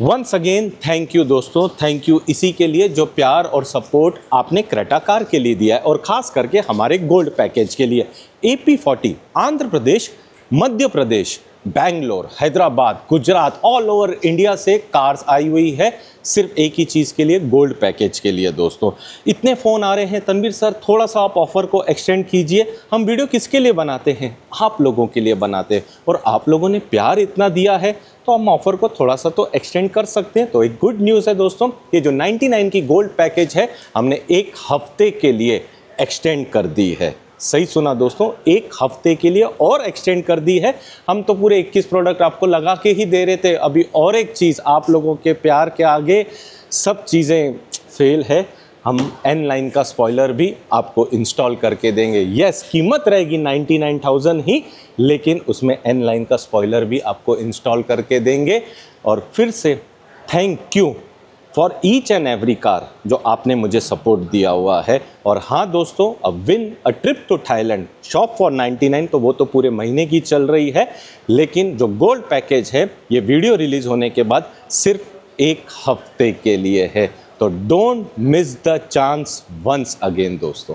Once again thank you दोस्तों thank you इसी के लिए जो प्यार और सपोर्ट आपने क्रेटा कार के लिए दिया है और ख़ास करके हमारे गोल्ड पैकेज के लिए A P forty Andhra Pradesh Madhya Pradesh Bangalore Hyderabad Gujarat all over India से कार्स आई हुई है सिर्फ एक ही चीज़ के लिए गोल्ड पैकेज के लिए दोस्तों इतने फ़ोन आ रहे हैं तनवीर सर थोड़ा सा आप ऑफ़र को एक्सटेंड कीजिए हम वीडियो किसके लिए बनाते हैं आप लोगों के लिए बनाते हैं और आप लोगों ने प्यार इतना दिया है तो हम ऑफ़र को थोड़ा सा तो एक्सटेंड कर सकते हैं तो एक गुड न्यूज़ है दोस्तों ये जो नाइन्टी की गोल्ड पैकेज है हमने एक हफ्ते के लिए एक्सटेंड कर दी है सही सुना दोस्तों एक हफ्ते के लिए और एक्सटेंड कर दी है हम तो पूरे 21 प्रोडक्ट आपको लगा के ही दे रहे थे अभी और एक चीज़ आप लोगों के प्यार के आगे सब चीज़ें फेल है हम एन लाइन का स्पॉइलर भी आपको इंस्टॉल करके देंगे यस कीमत रहेगी 99,000 ही लेकिन उसमें एन लाइन का स्पॉइलर भी आपको इंस्टॉल करके देंगे और फिर से thank you for each and every car जो आपने मुझे सपोर्ट दिया हुआ है और हाँ दोस्तों uh win a trip to Thailand shop for 99 तो वो तो पूरे महीने की चल रही है लेकिन जो गोल्ड पैकेज है ये वीडियो रिलीज़ होने के बाद सिर्फ एक हफ्ते के लिए है तो don't miss the chance once again दोस्तों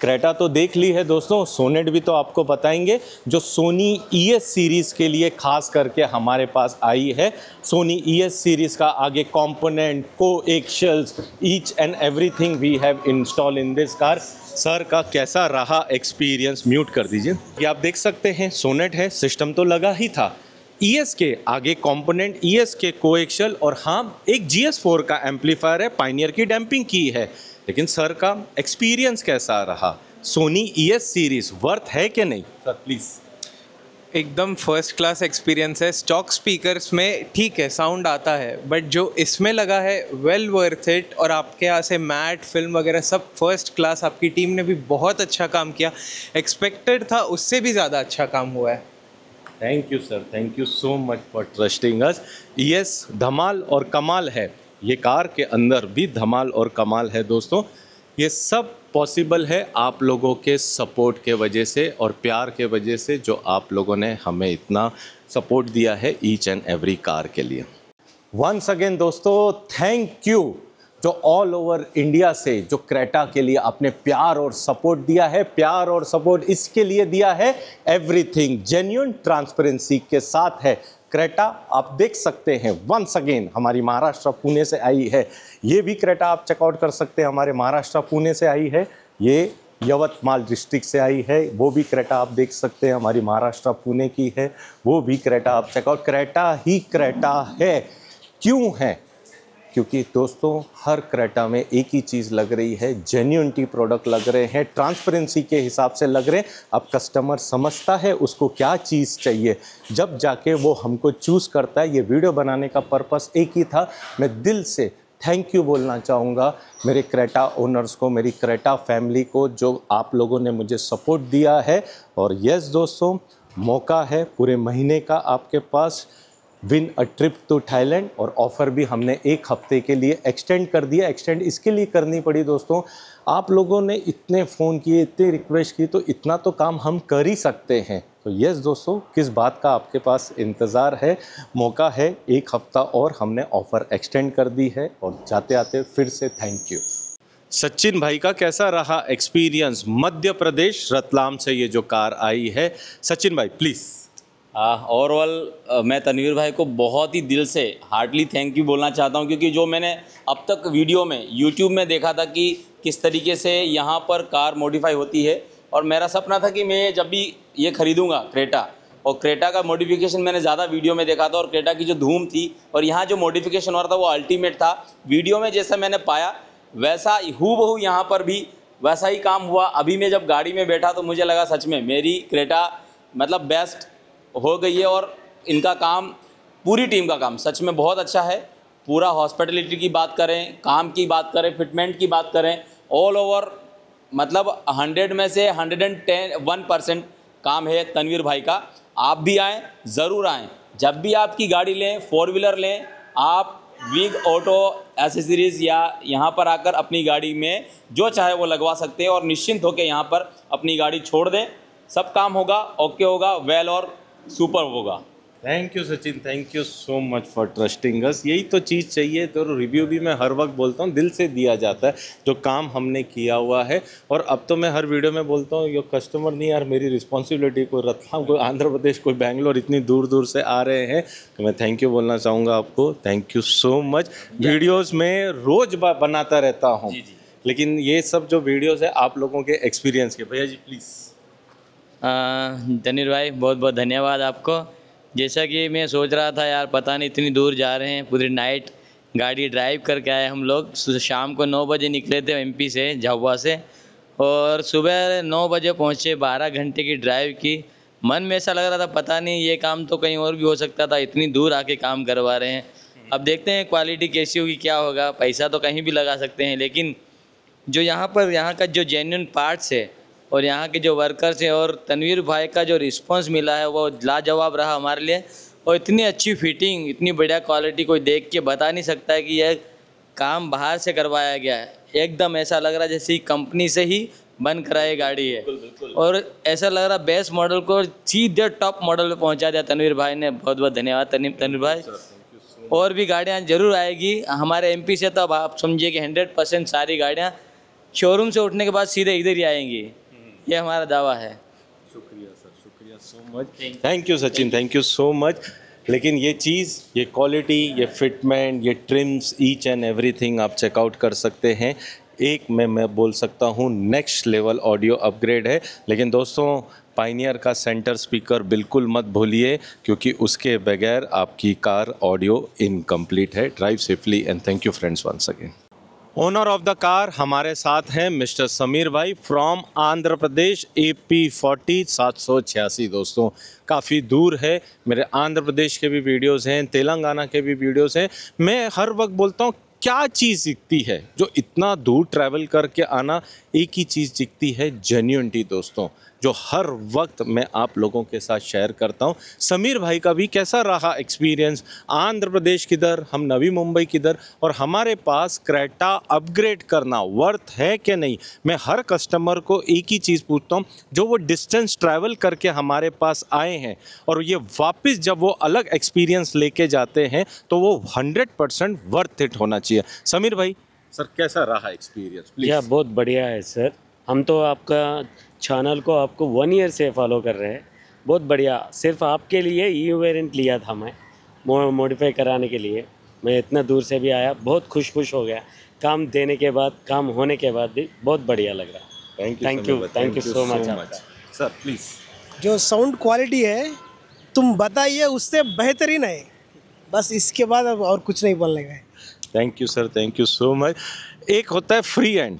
क्रेटा तो देख ली है दोस्तों सोनेट भी तो आपको बताएंगे जो सोनी ई e सीरीज़ के लिए खास करके हमारे पास आई है सोनी ई e सीरीज़ का आगे कॉम्पोनेंट को एक शेल्स each and everything we have install in this car sir का कैसा रहा एक्सपीरियंस म्यूट कर दीजिए कि आप देख सकते हैं सोनेट है सिस्टम तो लगा ही था ई e एस के आगे कॉम्पोनेंट ई एस के कोएक्शल और हाँ एक जी एस फोर का एम्पलीफायर है पाइनियर की डैम्पिंग की है लेकिन सर का एक्सपीरियंस कैसा रहा Sony E S series worth है कि नहीं सर प्लीज़ एकदम फर्स्ट क्लास एक्सपीरियंस है स्टॉक स्पीकर्स में ठीक है साउंड आता है बट जो इसमें लगा है वेल वर्थ इट और आपके यहाँ से मैट फिल्म वगैरह सब फर्स्ट क्लास आपकी टीम ने भी बहुत अच्छा काम किया एक्सपेक्टेड था उससे भी ज़्यादा अच्छा काम हुआ है thank you sir thank you so much for trusting us yes धमाल और कमाल है ये कार के अंदर भी धमाल और कमाल है दोस्तों ये सब पॉसिबल है आप लोगों के सपोर्ट के वजह से और प्यार के वजह से जो आप लोगों ने हमें इतना सपोर्ट दिया है ईच एंड एवरी कार के लिए वंस अगेन दोस्तों थैंक यू जो ऑल ओवर इंडिया से जो क्रेटा के लिए आपने प्यार और सपोर्ट दिया है प्यार और सपोर्ट इसके लिए दिया है एवरीथिंग जेन्यून ट्रांसपेरेंसी के साथ है क्रेटा आप देख सकते हैं वंस अगेन हमारी महाराष्ट्र पुणे से आई है ये भी क्रेटा आप चेकआउट कर सकते हैं हमारे महाराष्ट्र पुणे से आई है ये यवतमाल डिस्ट्रिक्ट से आई है वो भी क्रेटा आप देख सकते हैं हमारी महाराष्ट्र पुणे की है वो भी क्रेटा आप चेकआउट क्रेटा ही क्रेटा है क्यों है क्योंकि दोस्तों हर क्रेटा में एक ही चीज़ लग रही है जेन्यूनटी प्रोडक्ट लग रहे हैं ट्रांसपेरेंसी के हिसाब से लग रहे हैं अब कस्टमर समझता है उसको क्या चीज़ चाहिए जब जाके वो हमको चूज़ करता है ये वीडियो बनाने का पर्पस एक ही था मैं दिल से थैंक यू बोलना चाहूँगा मेरे क्रेटा ओनर्स को मेरी क्रेटा फैमिली को जो आप लोगों ने मुझे सपोर्ट दिया है और यस दोस्तों मौका है पूरे महीने का आपके पास win a trip to Thailand और ऑफ़र भी हमने एक हफ्ते के लिए एक्सटेंड कर दिया एक्सटेंड इसके लिए करनी पड़ी दोस्तों आप लोगों ने इतने फ़ोन किए इतने रिक्वेस्ट की तो इतना तो काम हम कर ही सकते हैं तो यस दोस्तों किस बात का आपके पास इंतज़ार है मौका है एक हफ़्ता और हमने ऑफ़र एक्सटेंड कर दी है और जाते आते फिर से थैंक यू सचिन भाई का कैसा रहा एक्सपीरियंस मध्य प्रदेश रतलाम से ये जो कार आई है सचिन भाई प्लीज़ ओवरऑल मैं तनवीर भाई को बहुत ही दिल से हार्डली थैंक यू बोलना चाहता हूं क्योंकि जो मैंने अब तक वीडियो में यूट्यूब में देखा था कि किस तरीके से यहाँ पर कार मॉडिफाई होती है और मेरा सपना था कि मैं जब भी ये ख़रीदूँगा क्रेटा और क्रेटा का मॉडिफिकेशन मैंने ज़्यादा वीडियो में देखा था और क्रेटा की जो धूम थी और यहाँ जो मॉडिफिकेशन हो रहा था वो अल्टीमेट था वीडियो में जैसा मैंने पाया वैसा हु बहू यहाँ पर भी वैसा ही काम हुआ अभी मैं जब गाड़ी में बैठा तो मुझे लगा सच में मेरी क्रेटा मतलब बेस्ट हो गई है और इनका काम पूरी टीम का काम सच में बहुत अच्छा है पूरा हॉस्पिटलिटी की बात करें काम की बात करें फिटमेंट की बात करें ऑल ओवर मतलब हंड्रेड में से hundred and ten one percent काम है तनवीर भाई का आप भी आएँ ज़रूर आएँ जब भी आपकी गाड़ी लें फोर व्हीलर लें आप विग ऑटो एसेसरीज़ या यहाँ पर आकर अपनी गाड़ी में जो चाहे वो लगवा सकते हैं और निश्चिंत होकर यहाँ पर अपनी गाड़ी छोड़ दें सब काम होगा ओके होगा वेल और सुपर होगा thank you Sachin thank you so much for trusting us यही तो चीज़ चाहिए तो रिव्यू भी मैं हर वक्त बोलता हूँ दिल से दिया जाता है जो काम हमने किया हुआ है और अब तो मैं हर वीडियो में बोलता हूँ यो कस्टमर नहीं यार मेरी रिस्पॉन्सिबिलिटी रखता हूँ कोई आंध्र प्रदेश कोई बैंगलोर इतनी दूर दूर से आ रहे हैं तो मैं थैंक यू बोलना चाहूँगा आपको thank you so much videos में रोज़ बनाता रहता हूँ लेकिन ये सब जो वीडियोज़ है आप लोगों के एक्सपीरियंस के भैया जी प्लीज़ तनिर भाई बहुत बहुत धन्यवाद आपको जैसा कि मैं सोच रहा था यार पता नहीं इतनी दूर जा रहे हैं पूरी नाइट गाड़ी ड्राइव करके आए हम लोग शाम को नौ बजे निकले थे एमपी से झाबुआ से और सुबह नौ बजे पहुँचे बारह घंटे की ड्राइव की मन में ऐसा लग रहा था पता नहीं ये काम तो कहीं और भी हो सकता था इतनी दूर आके काम करवा रहे हैं अब देखते हैं क्वालिटी कैसी होगी क्या होगा पैसा तो कहीं भी लगा सकते हैं लेकिन जो यहाँ पर यहाँ का जो जेन्यून पार्ट्स है और यहाँ के जो वर्कर्स हैं और तनवीर भाई का जो रिस्पॉन्स मिला है वो लाजवाब रहा हमारे लिए और इतनी अच्छी फिटिंग इतनी बढ़िया क्वालिटी कोई देख के बता नहीं सकता है कि यह काम बाहर से करवाया गया है एकदम ऐसा लग रहा है जैसे कंपनी से ही बन कराई गाड़ी है बिल्कुल, बिल्कुल। और ऐसा लग रहा बेस्ट मॉडल को सीधे टॉप मॉडल पर पहुँचा दिया तनवीर भाई ने बहुत बहुत धन्यवाद तनवीर भाई और भी गाड़ियाँ जरूर आएगी हमारे एम से तो आप समझिए कि हंड्रेड परसेंट सारी गाड़ियाँ शोरूम से उठने के बाद सीधे इधर ही आएंगी ये हमारा दावा है शुक्रिया सर शुक्रिया so much thank you Sachin thank you so much लेकिन ये चीज़ ये क्वालिटी ये फिटमेंट ये ट्रिम्स ईच एंड एवरीथिंग आप चेकआउट कर सकते हैं एक में मैं बोल सकता हूँ नेक्स्ट लेवल ऑडियो अपग्रेड है लेकिन दोस्तों पाइनियर का सेंटर स्पीकर बिल्कुल मत भूलिए क्योंकि उसके बगैर आपकी कार ऑडियो इनकम्प्लीट है drive safely and thank you friends once again owner of the car हमारे साथ हैं मिस्टर समीर भाई from Andhra Pradesh A P forty सात सौ छियासी दोस्तों काफ़ी दूर है मेरे आंध्र प्रदेश के भी वीडियोस हैं तेलंगाना के भी वीडियोस हैं मैं हर वक्त बोलता हूँ क्या चीज़ दिखती है जो इतना दूर ट्रैवल करके आना एक ही चीज़ दिखती है जेन्यूनटी दोस्तों जो हर वक्त मैं आप लोगों के साथ शेयर करता हूँ समीर भाई का भी कैसा रहा एक्सपीरियंस आंध्र प्रदेश किधर हम नवी मुंबई किधर और हमारे पास क्रेटा अपग्रेड करना वर्थ है कि नहीं मैं हर कस्टमर को एक ही चीज़ पूछता हूँ जो वो डिस्टेंस ट्रैवल करके हमारे पास आए हैं और ये वापस जब वो अलग एक्सपीरियंस लेके जाते हैं तो वो हंड्रेड परसेंट वर्थ इट होना चाहिए समीर भाई सर कैसा रहा एक्सपीरियंस यह बहुत बढ़िया है सर हम तो आपका चैनल को आपको वन ईयर से फॉलो कर रहे हैं बहुत बढ़िया सिर्फ आपके लिए ई वेरियंट लिया था मैं मो मोडिफाई कराने के लिए मैं इतना दूर से भी आया बहुत खुश खुश हो गया काम देने के बाद काम होने के बाद भी बहुत बढ़िया लग रहा thank you thank you thank you so much sir please जो साउंड क्वालिटी है तुम बताइए उससे बेहतरीन है बस इसके बाद अब और कुछ नहीं बोलने का thank you sir thank you so much एक होता है फ्री एंड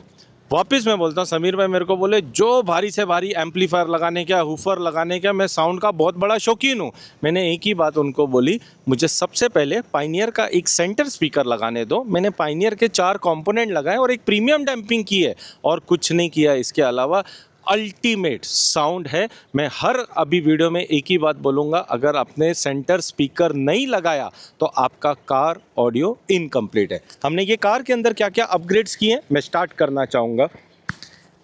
वापस मैं बोलता हूँ समीर भाई मेरे को बोले जो भारी से भारी एम्पलीफायर लगाने का हुफर लगाने का मैं साउंड का बहुत बड़ा शौकीन हूँ मैंने एक ही बात उनको बोली मुझे सबसे पहले पाइनियर का एक सेंटर स्पीकर लगाने दो मैंने पाइनियर के चार कंपोनेंट लगाए और एक प्रीमियम डैम्पिंग की है और कुछ नहीं किया इसके अलावा अल्टीमेट साउंड है मैं हर अभी वीडियो में एक ही बात बोलूँगा अगर आपने सेंटर स्पीकर नहीं लगाया तो आपका कार ऑडियो इनकम्प्लीट है हमने ये कार के अंदर क्या क्या अपग्रेड्स किए हैं मैं स्टार्ट करना चाहूँगा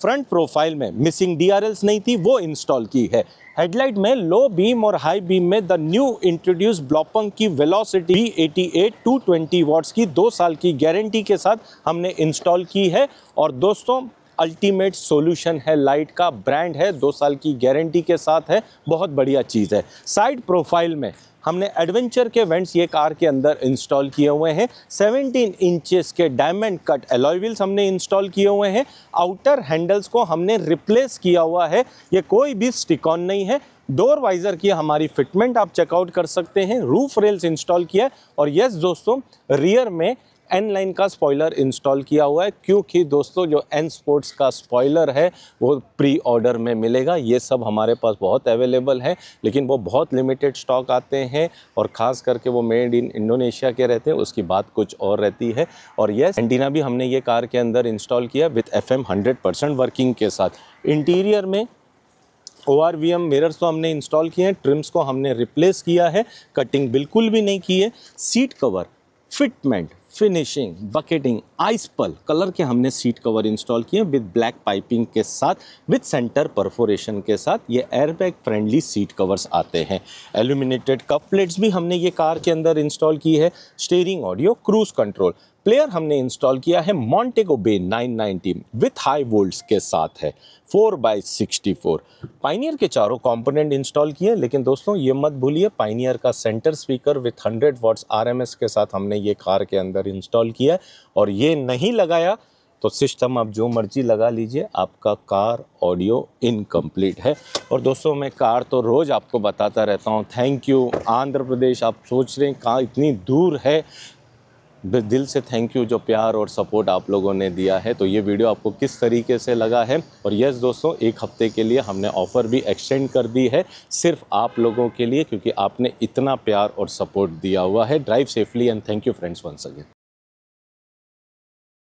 फ्रंट प्रोफाइल में मिसिंग डी नहीं थी वो इंस्टॉल की है हेडलाइट में लो बीम और हाई बीम में द न्यू इंट्रोड्यूस ब्लॉपंग की वेलोसिटी टू ट्वेंटी वॉट्स की दो साल की गारंटी के साथ हमने इंस्टॉल की है और दोस्तों अल्टीमेट सॉल्यूशन है लाइट का ब्रांड है दो साल की गारंटी के साथ है बहुत बढ़िया चीज़ है साइड प्रोफाइल में हमने एडवेंचर के वेंट्स ये कार के अंदर इंस्टॉल किए हुए हैं 17 इंचेस के डायमंड कट एलॉय व्हील्स हमने इंस्टॉल किए हुए हैं आउटर हैंडल्स को हमने रिप्लेस किया हुआ है ये कोई भी स्टिकॉन नहीं है डोर वाइज़र की हमारी फिटमेंट आप चेकआउट कर सकते हैं रूफ रेल्स इंस्टॉल किया है और यस दोस्तों रियर में एन लाइन का स्पॉइलर इंस्टॉल किया हुआ है क्योंकि दोस्तों जो एन स्पोर्ट्स का स्पॉइलर है वो प्री ऑर्डर में मिलेगा ये सब हमारे पास बहुत अवेलेबल है लेकिन वो बहुत लिमिटेड स्टॉक आते हैं और ख़ास करके वो मेड इन इंडोनेशिया के रहते हैं उसकी बात कुछ और रहती है और ये एंटीना भी हमने ये कार के अंदर इंस्टॉल किया विथ एफ एम वर्किंग के साथ इंटीरियर में O R V M mirrors तो हमने इंस्टॉल किए हैं ट्रिम्स को हमने रिप्लेस किया है कटिंग बिल्कुल भी नहीं की है seat cover fitment finishing bucketing ice pearl colour के हमने सीट कवर इंस्टॉल किए विद ब्लैक पाइपिंग के साथ विद सेंटर परफोरेशन के साथ ये एयरबैग फ्रेंडली सीट कवर्स आते हैं एल्यूमिनेटेड कप प्लेट्स भी हमने ये कार के अंदर इंस्टॉल की है steering audio cruise control player हमने इंस्टॉल किया है Montego Bay 990 with high volts के साथ है 4 बाई सिक्सटी फोर पाइनियर के चारों कंपोनेंट इंस्टॉल किए लेकिन दोस्तों ये मत भूलिए पाइनियर का centre speaker with 100 watts RMS के साथ हमने ये कार के अंदर अगर इंस्टॉल किया और ये नहीं लगाया तो सिस्टम आप जो मर्जी लगा लीजिए आपका कार ऑडियो इनकम्प्लीट है और दोस्तों मैं कार तो रोज़ आपको बताता रहता हूँ थैंक यू आंध्र प्रदेश आप सोच रहे हैं कहाँ इतनी दूर है दिल से थैंक यू जो प्यार और सपोर्ट आप लोगों ने दिया है तो ये वीडियो आपको किस तरीके से लगा है और यस दोस्तों एक हफ्ते के लिए हमने ऑफ़र भी एक्सटेंड कर दी है सिर्फ आप लोगों के लिए क्योंकि आपने इतना प्यार और सपोर्ट दिया हुआ है drive safely and thank you friends once again